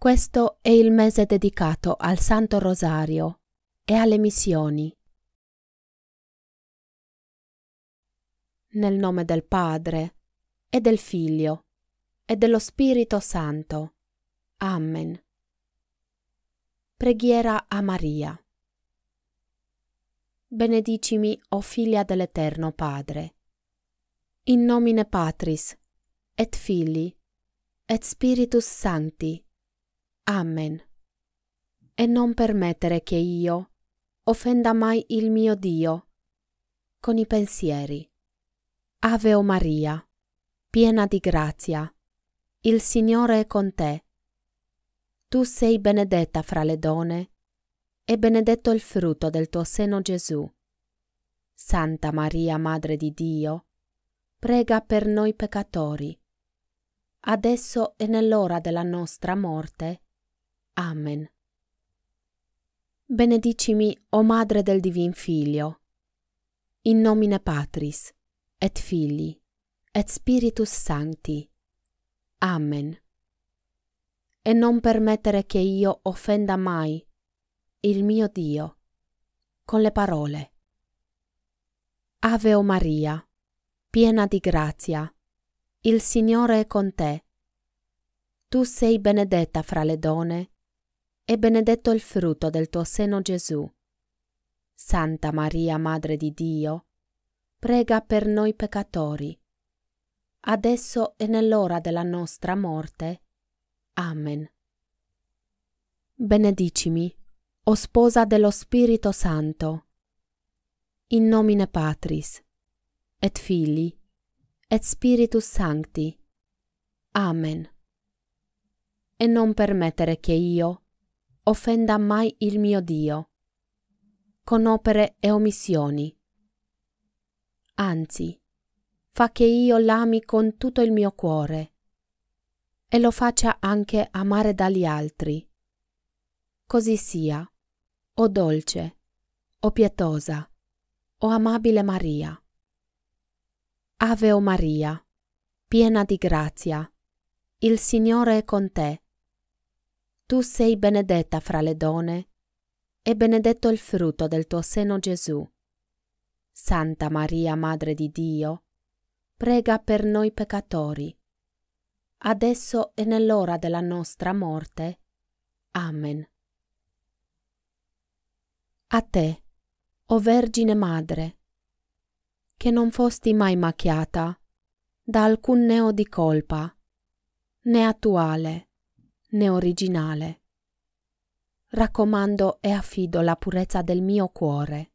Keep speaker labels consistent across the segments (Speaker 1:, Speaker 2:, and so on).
Speaker 1: Questo è il mese dedicato al Santo Rosario e alle missioni. Nel nome del Padre e del Figlio e dello Spirito Santo. Amen. Preghiera a Maria. Benedicimi, o figlia dell'Eterno Padre. In nomine Patris, et Fili, et Spiritus Sancti. Amen. E non permettere che io offenda mai il mio Dio con i pensieri. Ave o Maria, piena di grazia, il Signore è con te. Tu sei benedetta fra le donne, e benedetto il frutto del tuo seno Gesù. Santa Maria, Madre di Dio, prega per noi peccatori, adesso e nell'ora della nostra morte. Amen. Benedicimi, o Madre del Divin Figlio, in nomine Patris, et Figli, et Spiritus Sancti. Amen. E non permettere che io offenda mai il mio Dio con le parole. Ave o Maria, piena di grazia, il Signore è con te. Tu sei benedetta fra le donne e benedetto il frutto del tuo seno Gesù. Santa Maria, Madre di Dio, prega per noi peccatori, adesso e nell'ora della nostra morte. Amen. Benedicimi, o sposa dello Spirito Santo, in nomine Patris, et Fili, et Spiritus Sancti. Amen. E non permettere che io, offenda mai il mio Dio, con opere e omissioni. Anzi, fa che io l'ami con tutto il mio cuore e lo faccia anche amare dagli altri. Così sia, o dolce, o pietosa, o amabile Maria. Ave o Maria, piena di grazia, il Signore è con te tu sei benedetta fra le donne e benedetto il frutto del tuo seno Gesù. Santa Maria, Madre di Dio, prega per noi peccatori, adesso e nell'ora della nostra morte. Amen. A te, o Vergine Madre, che non fosti mai macchiata da alcun neo di colpa, né attuale, né originale. Raccomando e affido la purezza del mio cuore.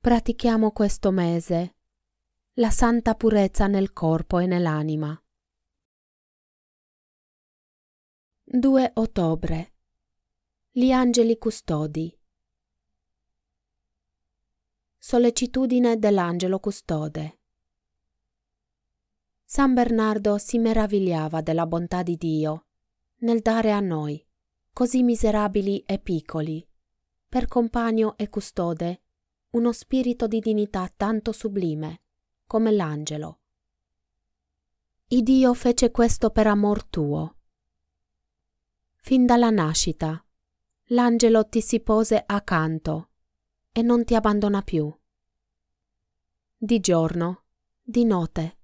Speaker 1: Pratichiamo questo mese la santa purezza nel corpo e nell'anima. 2 ottobre Gli angeli custodi Sollecitudine dell'angelo custode San Bernardo si meravigliava della bontà di Dio nel dare a noi, così miserabili e piccoli, per compagno e custode, uno spirito di dignità tanto sublime come l'angelo. Il Dio fece questo per amor tuo. Fin dalla nascita, l'angelo ti si pose accanto e non ti abbandona più. Di giorno, di notte,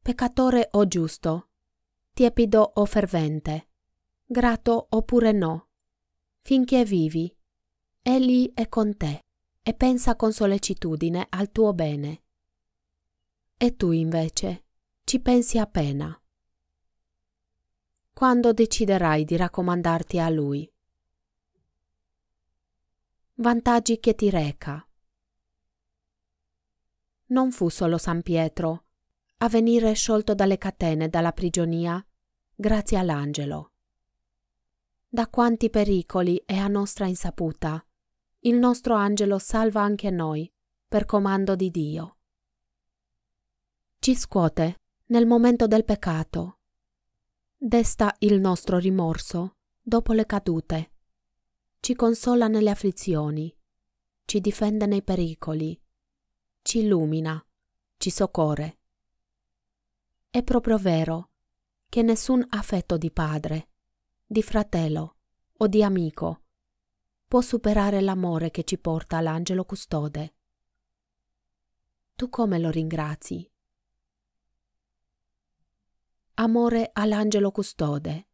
Speaker 1: peccatore o giusto, tiepido o fervente, grato oppure no, finché vivi, egli è con te e pensa con sollecitudine al tuo bene. E tu invece ci pensi appena. Quando deciderai di raccomandarti a lui? Vantaggi che ti reca. Non fu solo San Pietro a venire sciolto dalle catene dalla prigionia grazie all'angelo. Da quanti pericoli è a nostra insaputa, il nostro angelo salva anche noi, per comando di Dio. Ci scuote nel momento del peccato, desta il nostro rimorso dopo le cadute, ci consola nelle afflizioni, ci difende nei pericoli, ci illumina, ci soccorre. È proprio vero che nessun affetto di padre, di fratello o di amico può superare l'amore che ci porta l'angelo custode. Tu come lo ringrazi? Amore all'angelo custode.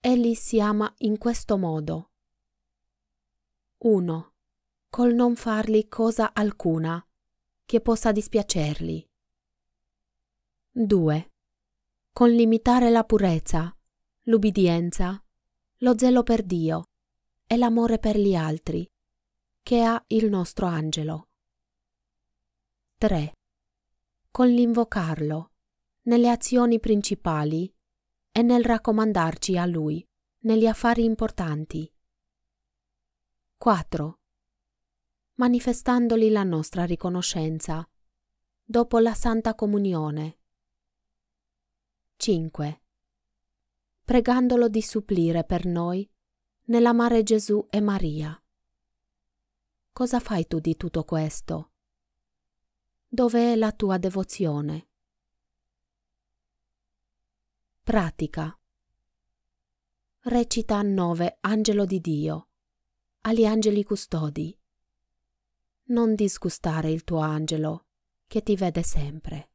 Speaker 1: Egli si ama in questo modo. 1. Col non fargli cosa alcuna che possa dispiacerli. 2. Con limitare la purezza, l'ubbidienza, lo zelo per Dio e l'amore per gli altri, che ha il nostro angelo. 3. Con l'invocarlo, nelle azioni principali e nel raccomandarci a Lui, negli affari importanti. 4. Manifestandoli la nostra riconoscenza, dopo la Santa Comunione, 5. Pregandolo di supplire per noi nell'amare Gesù e Maria. Cosa fai tu di tutto questo? Dov'è la tua devozione? Pratica. Recita a nove Angelo di Dio, agli angeli custodi. Non disgustare il tuo angelo, che ti vede sempre.